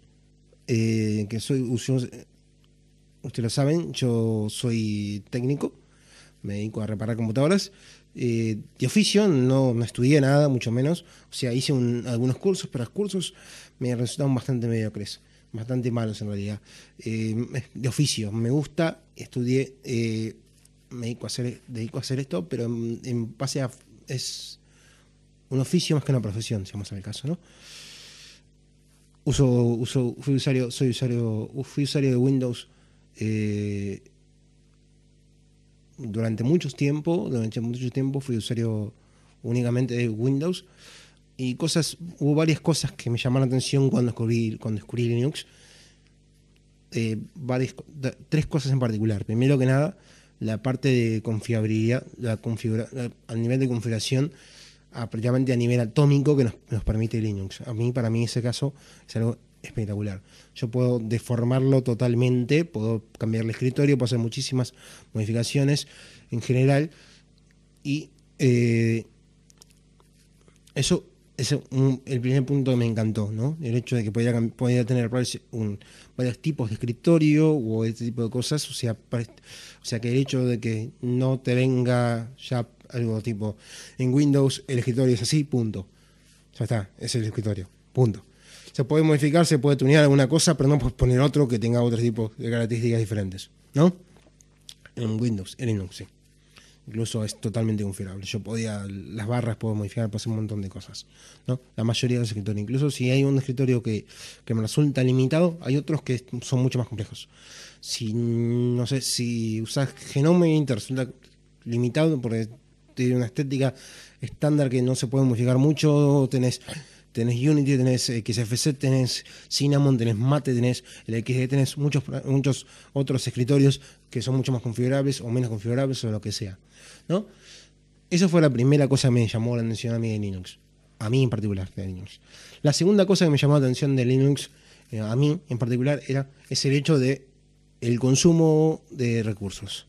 eh, que soy ustedes lo saben, yo soy técnico me dedico a reparar computadoras. Eh, de oficio no, no, estudié nada, mucho menos. O sea, hice algunos cursos, pero los cursos me resultaron bastante mediocres, bastante malos en realidad. Eh, de oficio, me gusta, estudié, eh, me dedico a, hacer, dedico a hacer esto, pero en, base a... es un oficio más que una profesión, si vamos al caso, ¿no? Uso, uso, fui usuario, soy usuario, fui usuario de Windows durante mucho tiempo, durante mucho tiempo fui usuario únicamente de Windows y cosas, hubo varias cosas que me llamaron la atención cuando descubrí, cuando Linux. Eh, tres cosas en particular. Primero que nada, la parte de confiabilidad, la configura, a nivel de configuración, prácticamente a nivel atómico que nos, permite Linux. A mí, para mí, ese caso es algo espectacular. Yo puedo deformarlo totalmente, puedo cambiar el escritorio, puedo hacer muchísimas modificaciones en general. Y eh, eso es el primer punto que me encantó, ¿no? El hecho de que podía, podía tener varios tipos de escritorio o este tipo de cosas. O sea, o sea, que el hecho de que no te venga ya algo tipo, en Windows el escritorio es así, punto. Ya está, es el escritorio, punto se puede modificar, se puede tunear alguna cosa, pero no puedes poner otro que tenga otro tipo de características diferentes, ¿no? En Windows, en Linux, sí. Incluso es totalmente configurable. Yo podía, las barras puedo modificar, puedo hacer un montón de cosas, ¿no? La mayoría de los escritorios. Incluso si hay un escritorio que, me resulta limitado, hay otros que son mucho más complejos. Si, no sé, si usas Genome y te resulta limitado porque tiene una estética estándar que no se puede modificar mucho, tenés tenés Unity, tenés XFC, tenés Cinnamon, tenés Mate, tenés el XD, tenés muchos, muchos otros escritorios que son mucho más configurables o menos configurables o lo que sea. ¿no? Esa fue la primera cosa que me llamó la atención a mí de Linux. A mí en particular de Linux. La segunda cosa que me llamó la atención de Linux, eh, a mí en particular, era es el hecho de consumo de recursos.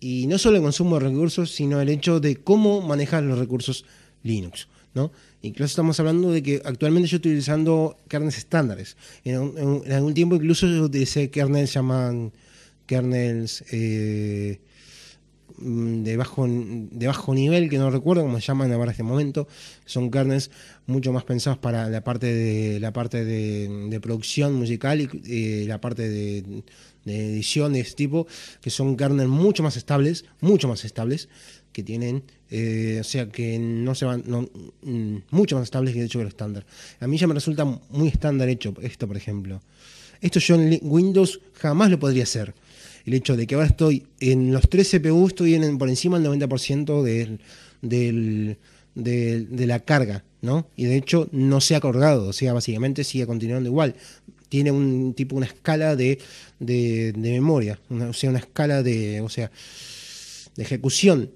Y no solo el consumo de recursos, sino el hecho de cómo manejar los recursos Linux. ¿no? Incluso estamos hablando de que actualmente yo estoy utilizando kernels estándares. En, algún tiempo incluso yo utilicé kernels llaman kernels eh, mm, de, bajo, nivel, que no recuerdo cómo se llaman ahora este momento. Son kernels mucho más pensados para la parte de, la parte de, producción musical y la parte de, de edición de este tipo, que son kernels mucho más estables, mucho más estables que tienen, eh, o sea, que no se van, mm, mucho más estables que de hecho que el estándar. A mí ya me resulta muy estándar hecho esto, por ejemplo. Esto yo en Windows jamás lo podría hacer. El hecho de que ahora estoy en los tres CPU, estoy por encima del 90% del, de la carga, ¿no? Y de hecho no se ha acordado, o sea, básicamente sigue continuando igual. Tiene un tipo, una escala de, de, memoria, o sea, una escala de, o sea, de ejecución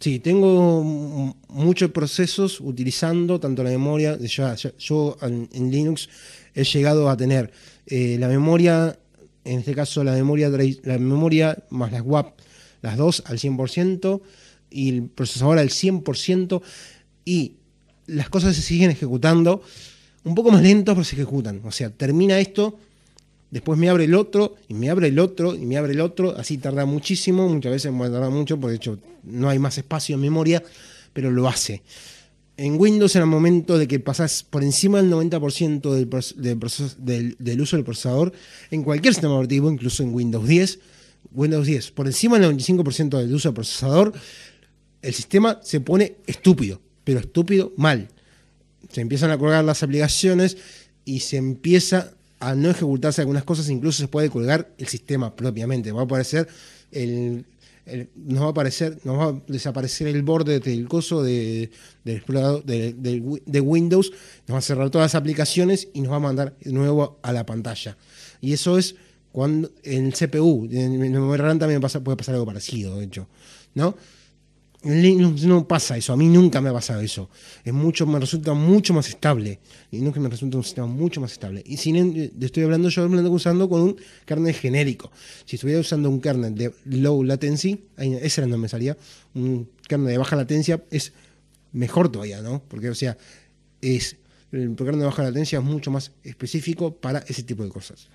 Sí, tengo muchos procesos utilizando tanto la memoria, ya, yo en, Linux he llegado a tener eh, la memoria, en este caso la memoria, la memoria más las WAP, las dos al 100% y el procesador al 100% y las cosas se siguen ejecutando un poco más lento, pero se ejecutan. O sea, termina esto después me abre el otro, y me abre el otro, y me abre el otro, así tarda muchísimo, muchas veces tarda mucho, porque de hecho no hay más espacio en memoria, pero lo hace. En Windows en el momento de que pasas por encima del 90% del, uso del procesador en cualquier sistema operativo, incluso en Windows 10. Windows 10, por encima del 95% del uso del procesador, el sistema se pone estúpido, pero estúpido mal. Se empiezan a colgar las aplicaciones y se empieza al no ejecutarse algunas cosas, incluso se puede colgar el sistema propiamente. Va a aparecer el, nos va a aparecer, nos va a desaparecer el borde del coso de, del explorador de, Windows, nos va a cerrar todas las aplicaciones y nos va a mandar de nuevo a la pantalla. Y eso es cuando en el CPU, en el RAM también puede pasar algo parecido, de hecho, ¿no? Linux no pasa eso, a mí nunca me ha pasado eso. Es mucho, me resulta mucho más estable. Linux me resulta un sistema mucho más estable. Y si eh, estoy hablando, yo hablando usando con un kernel genérico. Si estuviera usando un kernel de low latency, ese era donde me salía, un kernel de baja latencia es mejor todavía, ¿no? Porque, o sea, es, el kernel de baja latencia es mucho más específico para ese tipo de cosas.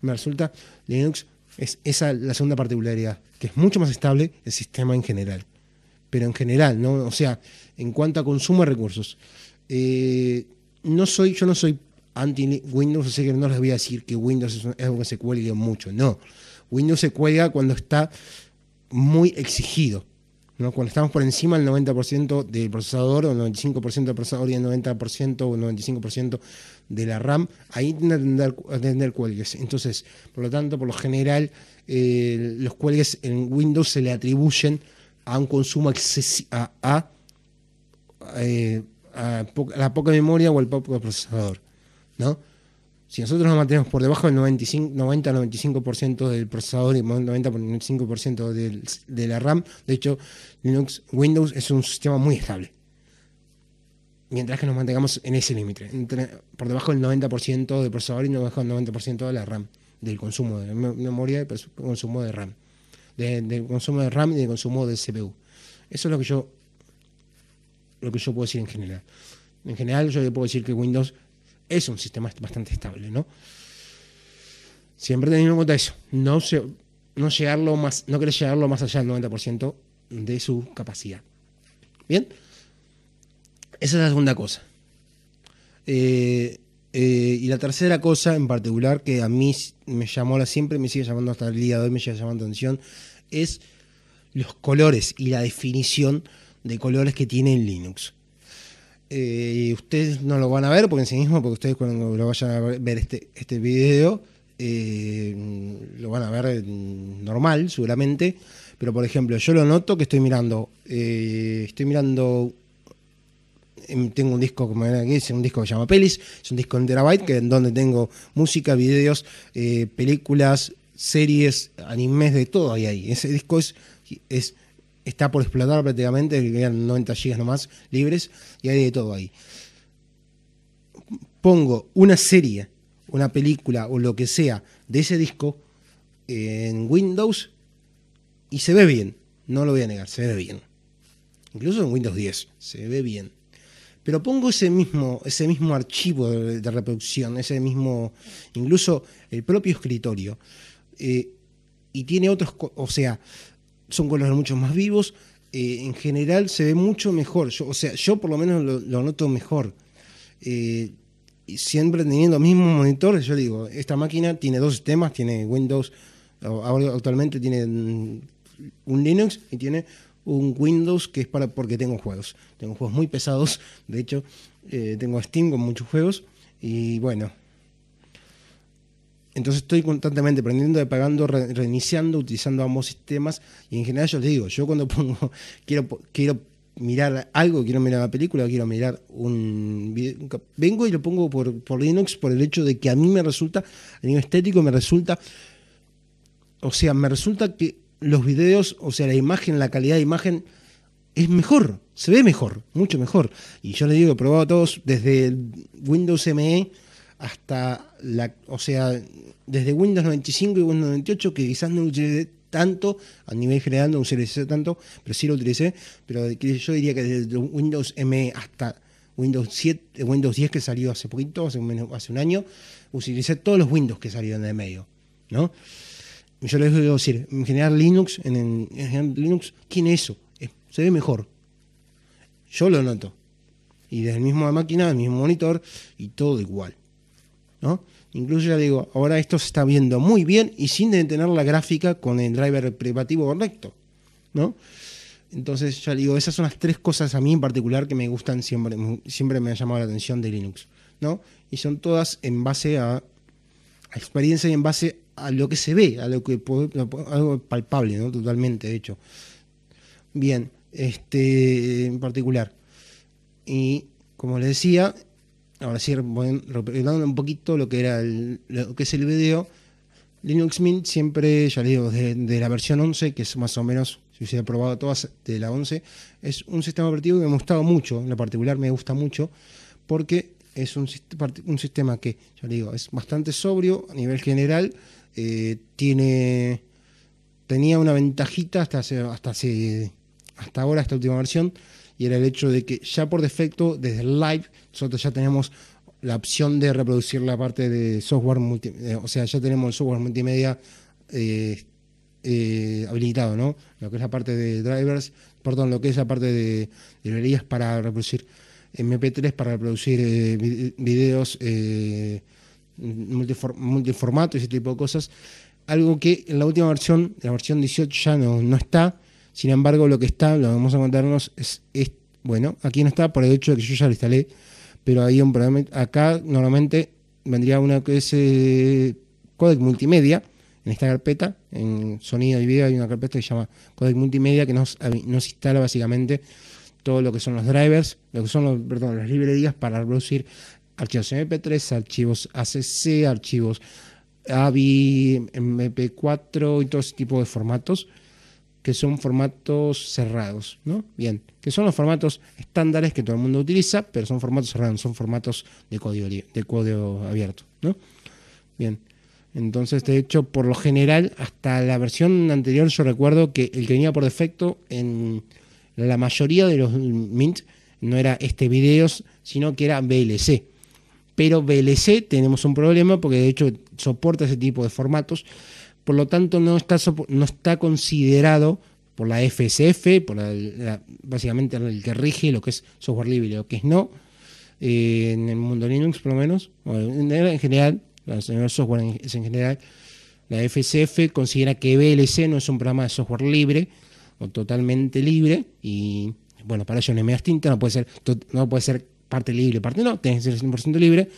Me resulta Linux es esa la segunda particularidad, que es mucho más estable el sistema en general pero en general, ¿no? O sea, en cuanto a consumo de recursos. Eh, no soy, yo no soy anti-Windows, así que no les voy a decir que Windows es, algo que se cuelgue mucho, no. Windows se cuelga cuando está muy exigido. ¿no? Cuando estamos por encima del 90% del procesador, o el 95% del procesador y el 90% o el 95% de la RAM, ahí tendrá que tener cuelgues. Entonces, por lo tanto, por lo general, eh, los cuelgues en Windows se le atribuyen a un consumo excesivo, a, eh, la poca memoria o al poco procesador. ¿no? Si nosotros nos mantenemos por debajo del 90-95% del procesador y 90-95% de la RAM, de hecho, Linux Windows es un sistema muy estable. Mientras que nos mantengamos en ese límite, por debajo del 90% del procesador y por debajo del 90% de la RAM, del consumo de memoria y consumo de RAM de, consumo de RAM y de consumo de CPU. Eso es lo que yo lo que yo puedo decir en general. En general yo puedo decir que Windows es un sistema bastante estable, ¿no? Siempre teniendo en cuenta eso, no se, no llegarlo más, no querés llegarlo más allá del 90% de su capacidad. Bien, esa es la segunda cosa. Eh, eh, y la tercera cosa en particular que a mí me llamó la siempre, me sigue llamando hasta el día de hoy, me sigue llamando atención, es los colores y la definición de colores que tiene Linux. Eh, ustedes no lo van a ver porque en sí mismo, porque ustedes cuando lo vayan a ver este, este video, eh, lo van a ver mm, normal, seguramente. Pero por ejemplo, yo lo noto que estoy mirando. Eh, estoy mirando. Em, tengo un disco como era aquí, un disco que se llama Pelis, es un disco en terabyte que en donde tengo música, videos, películas, series, animes, de todo hay ahí. Ese disco es, es está por explotar prácticamente, quedan 90 gigas nomás libres y hay de todo ahí. Pongo una serie, una película o lo que sea de ese disco en Windows y se ve bien. No lo voy a negar, se ve bien. Incluso en Windows 10, se ve bien. Pero pongo ese mismo, ese mismo archivo de, de reproducción, ese mismo, incluso el propio escritorio eh, y tiene otros, o sea, son colores mucho más vivos, eh, en general se ve mucho mejor, yo, o sea, yo por lo menos lo, noto mejor. Eh, y siempre teniendo mismos monitores yo digo, esta máquina tiene dos sistemas, tiene Windows, actualmente tiene un Linux y tiene un Windows que es para porque tengo juegos. Tengo juegos muy pesados, de hecho, tengo Steam con muchos juegos y bueno, entonces estoy constantemente prendiendo, apagando, reiniciando, utilizando ambos sistemas. Y en general yo les digo, yo cuando pongo, quiero, quiero mirar algo, quiero mirar una película, quiero mirar un video, vengo y lo pongo por, por Linux por el hecho de que a mí me resulta, a nivel estético me resulta, o sea, me resulta que los videos, o sea, la imagen, la calidad de imagen es mejor, se ve mejor, mucho mejor. Y yo les digo, he probado todos desde Windows ME hasta la, o sea, desde Windows 95 y Windows 98 que quizás no utilicé tanto, a nivel general no utilicé tanto, pero sí lo utilicé, pero yo diría que desde Windows ME hasta Windows 7, Windows 10 que salió hace poquito, hace un, año, utilicé todos los Windows que salieron de medio, ¿no? Yo les digo decir, en general Linux, en, en, Linux quién eso, se ve mejor. Yo lo noto. Y desde la mismo máquina, el mismo monitor y todo igual. Incluso ya digo, ahora esto se está viendo muy bien y sin detener la gráfica con el driver privativo correcto, ¿no? Entonces, ya digo, esas son las tres cosas a mí en particular que me gustan siempre, siempre me ha llamado la atención de Linux, ¿no? Y son todas en base a, experiencia y en base a lo que se ve, a lo que algo palpable, ¿no? Totalmente, de hecho. Bien, este en particular. Y como les decía, ahora sí, recordando un poquito lo que era lo que es el video, Linux Mint siempre, ya le digo, de, la versión 11, que es más o menos, si se probado todas de la 11, es un sistema operativo que me ha gustado mucho, en lo particular me gusta mucho, porque es un, un sistema que, ya le digo, es bastante sobrio a nivel general, eh, tiene, tenía una ventajita hasta, hace, hasta, hasta ahora, esta última versión, y era el hecho de que ya por defecto, desde live, nosotros ya tenemos la opción de reproducir la parte de software multimedia. Eh, o sea, ya tenemos el software multimedia eh, eh, habilitado, ¿no? Lo que es la parte de drivers, perdón, lo que es la parte de librerías para reproducir MP3, para reproducir videos multiform multiformato y ese tipo de cosas. Algo que en la última versión, la versión 18 ya no, no está, sin embargo, lo que está, lo vamos a contarnos, es, bueno, aquí no está por el hecho de que yo ya lo instalé, pero hay un problema, acá normalmente vendría una que es eh, codec multimedia, en esta carpeta, en sonido y video hay una carpeta que se llama codec multimedia que nos, eh, nos instala básicamente todo lo que son los drivers, lo que son los, perdón, las librerías para reproducir archivos MP3, archivos ACC, archivos AVI, MP4 y todo ese tipo de formatos que son formatos cerrados, ¿no? Bien, que son los formatos estándares que todo el mundo utiliza, pero son formatos cerrados, son formatos de código, de código abierto, ¿no? Bien, entonces de hecho, por lo general, hasta la versión anterior yo recuerdo que el que venía por defecto en la mayoría de los Mint no era este videos, sino que era VLC. Pero VLC tenemos un problema porque de hecho soporta ese tipo de formatos por lo tanto no está, no está considerado por la FSF, por la, básicamente el que rige lo que es software libre o lo que es no, eh, en el mundo Linux por lo menos, en, en general, el software en, general, la FSF considera que VLC no es un programa de software libre o totalmente libre y bueno, para ello no e es tinta, no puede ser, no puede ser parte libre, parte no, tiene que ser 100% libre.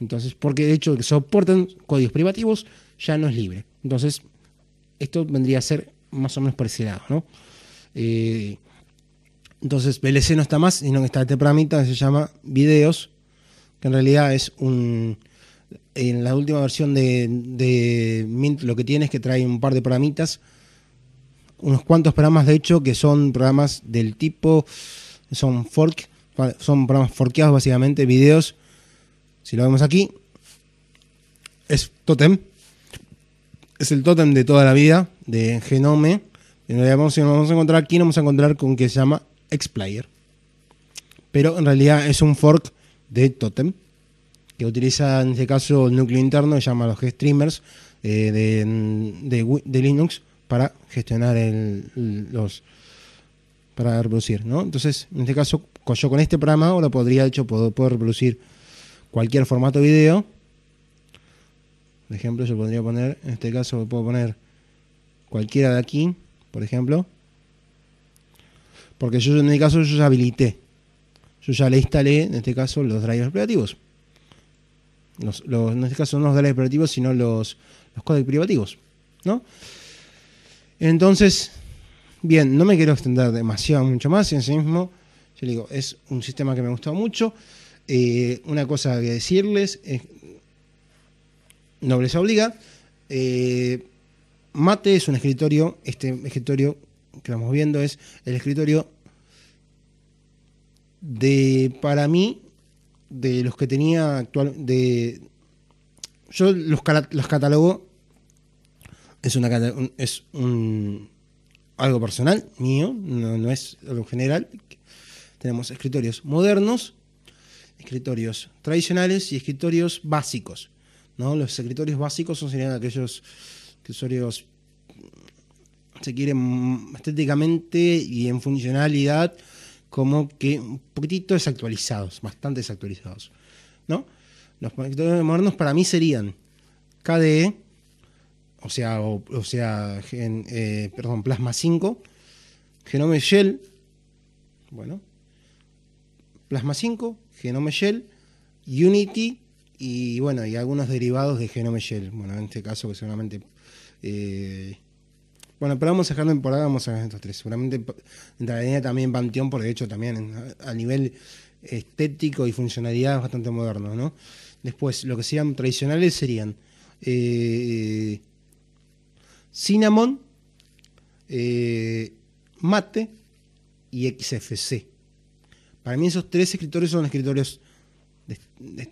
Entonces, porque de hecho que soportan códigos privativos ya no es libre. Entonces, esto vendría a ser más o menos por ese lado, ¿no? Eh, entonces, VLC no está más, sino que está este programita que se llama Videos, que en realidad es un... En la última versión de, Mint lo que tiene es que trae un par de programitas, unos cuantos programas de hecho que son programas del tipo, son fork, son programas forkeados básicamente, videos, si lo vemos aquí, es Totem, es el Totem de toda la vida, de Genome. En realidad, vamos, a encontrar aquí, nos vamos a encontrar con que se llama Xplayer. Pero en realidad es un fork de Totem, que utiliza en este caso el núcleo interno, que llama los streamers eh, de, Linux para gestionar el, los. para reproducir, ¿no? Entonces, en este caso, yo con este programa ahora podría, hecho, poder, reproducir cualquier formato de video por ejemplo, yo podría poner, en este caso puedo poner cualquiera de aquí, por ejemplo. Porque yo en mi este caso yo ya habilité. Yo ya le instalé, en este caso, los drivers privativos. en este caso no los drivers privativos, sino los, los códigos privativos. Entonces, bien, no me quiero extender demasiado, mucho más. En sí mismo, yo digo, es un sistema que me ha mucho. Eh, una cosa que decirles, es, Nobleza Obliga. Eh, Mate es un escritorio, este escritorio que vamos viendo es el escritorio de, para mí, de los que tenía actual, de, yo los, los catalogo, es, una, es un, algo personal mío, no, no es algo general. Tenemos escritorios modernos, escritorios tradicionales y escritorios básicos. Los secretarios básicos son, serían aquellos usuarios se quieren estéticamente y en funcionalidad como que un poquitito desactualizados, bastante desactualizados, ¿no? Los secretorios modernos para mí serían KDE, o sea, o, sea, eh, perdón, Plasma 5, Genome Shell, bueno, Plasma 5, Genome Shell, Unity y bueno, y algunos derivados de Genome Shell. Bueno, en este caso que pues, seguramente... Eh, bueno, pero vamos a dejarlo en por ahora, vamos a dejar estos tres. Seguramente entraría también Panteón, porque de hecho también a nivel estético y funcionalidad es bastante moderno, ¿no? Después, lo que serían tradicionales serían eh, Cinnamon, eh, Mate y XFC. Para mí esos tres escritorios son escritorios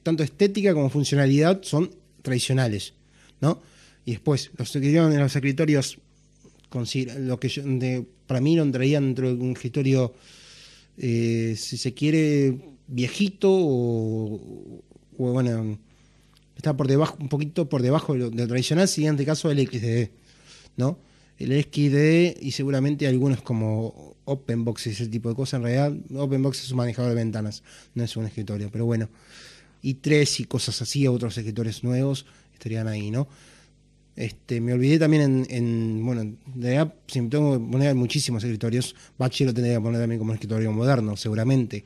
tanto estética como funcionalidad, son tradicionales, ¿no? Y después, los que en los escritorios, lo que para mí no entraría dentro de un escritorio, eh, si se quiere, viejito o, bueno, está por debajo, un poquito por debajo de lo, tradicional, sería en este caso el XD, ¿no? el XD e y seguramente algunos como OpenBox y ese tipo de cosas. En realidad, OpenBox es un manejador de ventanas, no es un escritorio, pero bueno. Y tres y cosas así, otros escritores nuevos estarían ahí, ¿no? Este, me olvidé también en, bueno, de app, si me tengo que poner muchísimos escritorios, Bache lo tendría que poner también como un escritorio moderno, seguramente.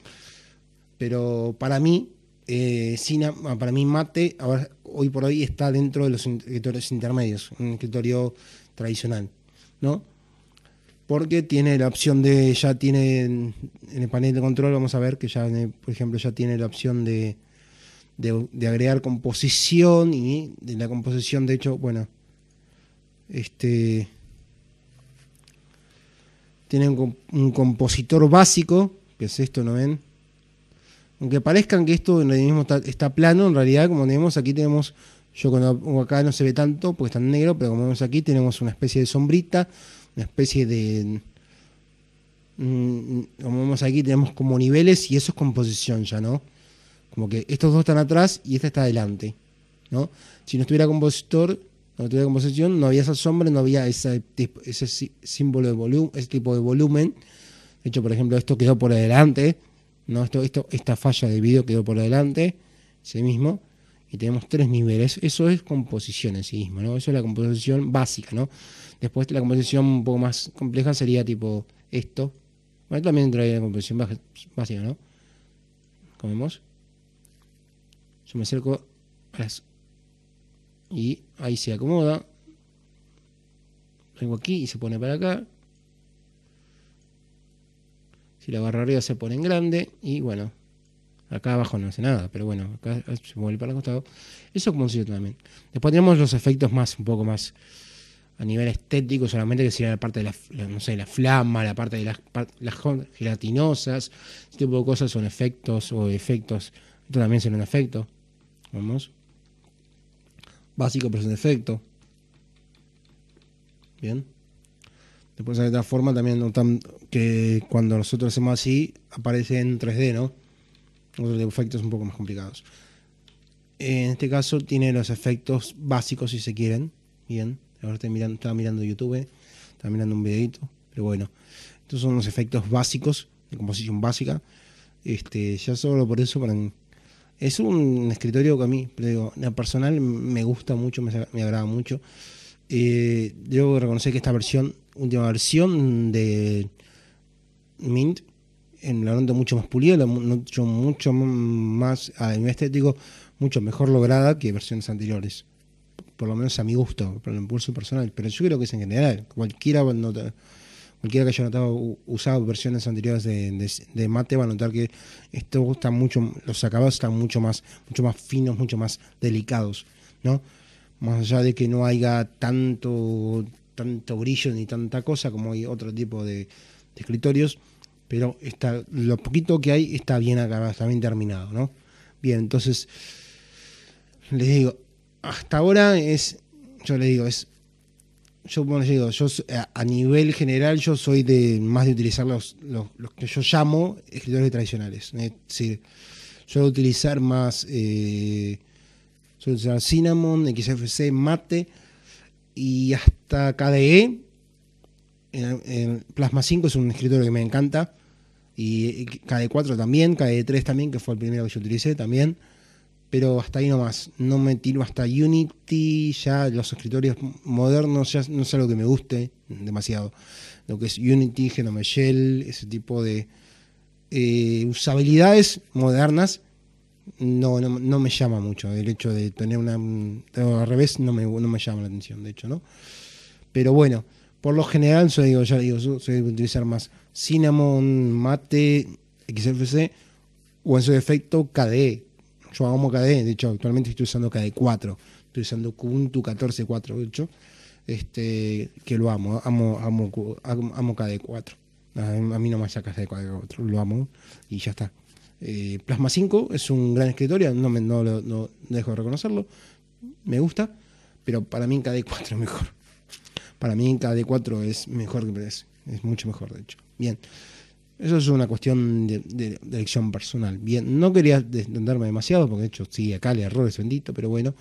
Pero para mí, Sina, eh, ah, para mí Mate, ahora, hoy por hoy está dentro de los escritorios intermedios, un escritorio tradicional. ¿no? Porque tiene la opción de, ya tiene en el panel de control, vamos a ver que ya, eh, por ejemplo, ya tiene la opción de, de, agregar composición y de la composición, de hecho, bueno, este tienen un, compositor básico, que es esto, ¿no ven? Aunque parezcan que esto en el mismo está, está plano, en realidad, como vemos aquí tenemos yo cuando acá no se ve tanto porque está en negro, pero como vemos aquí tenemos una especie de sombrita, una especie de... Mm, como vemos aquí tenemos como niveles y eso es composición ya, ¿no? Como que estos dos están atrás y esta está adelante, ¿no? Si no estuviera compositor, no tuviera composición, no había esa sombra, no había ese, símbolo de volumen, ese tipo de volumen. De hecho, por ejemplo, esto quedó por adelante, ¿no? Esto, esto, esta falla de vídeo quedó por adelante, ese mismo y tenemos tres niveles. Eso es composición en sí mismo, ¿no? Eso es la composición básica, ¿no? Después la composición un poco más compleja sería tipo esto. Bueno, también entraría la composición básica, ¿no? Comemos. Yo me acerco a las... Y ahí se acomoda. Vengo aquí y se pone para acá. Si la barra arriba se pone en grande. Y bueno, Acá abajo no hace nada, pero bueno, acá se mueve para el costado. Eso como si también. Después tenemos los efectos más, un poco más a nivel estético, solamente que sería la parte de la, no sé, la flama, la parte de las, las gelatinosas, ese tipo de cosas son efectos o efectos. Esto también sería un efecto. Vamos. Básico, pero es un efecto. Bien. Después de otra forma también, que cuando nosotros hacemos así, aparece en 3D, ¿no? otros efectos un poco más complicados. En este caso tiene los efectos básicos si se quieren. Bien, ahora mirando, estaba mirando YouTube, estaba mirando un videito, pero bueno. Estos son los efectos básicos, de composición básica. Este, ya solo por eso para Es un escritorio que a mí, digo, personal me gusta mucho, me, agrada mucho. Yo eh, debo reconocer que esta versión, última versión de Mint, en la nota mucho más pulida, mucho, mucho más a estético, mucho mejor lograda que versiones anteriores. Por lo menos a mi gusto, por el impulso personal. Pero yo creo que es en general. Cualquiera, cualquiera que haya notado, usado versiones anteriores de, de, mate va a notar que esto mucho, los acabados están mucho más, mucho más finos, mucho más delicados, ¿no? Más allá de que no haya tanto, tanto brillo ni tanta cosa como hay otro tipo de, de escritorios pero está, lo poquito que hay está bien acabado, está bien terminado, ¿no? Bien, entonces, les digo, hasta ahora es, yo les digo, es, yo, bueno, yo digo, yo a nivel general yo soy de más de utilizar los, que yo llamo escritores tradicionales, es decir, suelo utilizar más, eh, suelo utilizar Cinnamon, XFC, Mate y hasta KDE, eh, eh, Plasma 5 es un escritorio que me encanta. Y KD4 también, KD3 también, que fue el primero que yo utilicé también. Pero hasta ahí nomás. No me tiro hasta Unity. Ya los escritorios modernos ya no es algo que me guste demasiado. Lo que es Unity, Genome Shell, ese tipo de eh, usabilidades modernas. No, no, me llama mucho. El hecho de tener una. al revés no me, no me llama la atención, de hecho, ¿no? Pero bueno. Por lo general, yo digo, ya digo, soy utilizar más cinnamon, mate, XFC o en su defecto KDE. Yo amo KDE, de hecho, actualmente estoy usando KDE 4, estoy usando Ubuntu 14.4.8, este, que lo amo, amo, amo, amo KDE 4. A, mí no me saca KDE 4, lo amo y ya está. Eh, Plasma 5 es un gran escritorio, no, me, no, no dejo de reconocerlo, me gusta, pero para mí KDE 4 es mejor. Para mí KD4 es mejor que PS, es mucho mejor de hecho. Bien, eso es una cuestión de, elección personal. Bien, no quería entenderme demasiado porque de hecho sí, acá el error es bendito, pero bueno,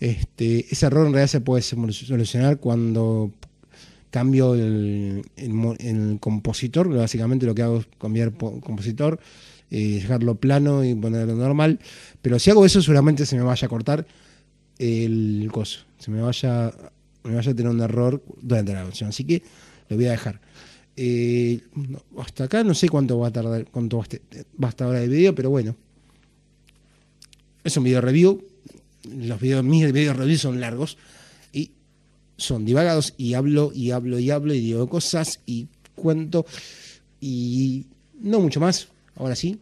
este, ese error en realidad se puede solucionar cuando cambio el, el, el compositor, básicamente lo que hago es cambiar compositor. Eh, dejarlo plano y ponerlo normal. Pero si hago eso, seguramente se me vaya a cortar el coso. Se me vaya me vaya a tener un error durante la canción. Así que lo voy a dejar. Eh, hasta acá no sé cuánto va a tardar, cuánto este, va a estar ahora el video, pero bueno. Es un video review. Los videos, mis videos review son largos y son divagados y hablo y hablo y hablo y digo cosas y cuento y no mucho más. Ahora sí,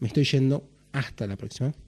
me estoy yendo. Hasta la próxima.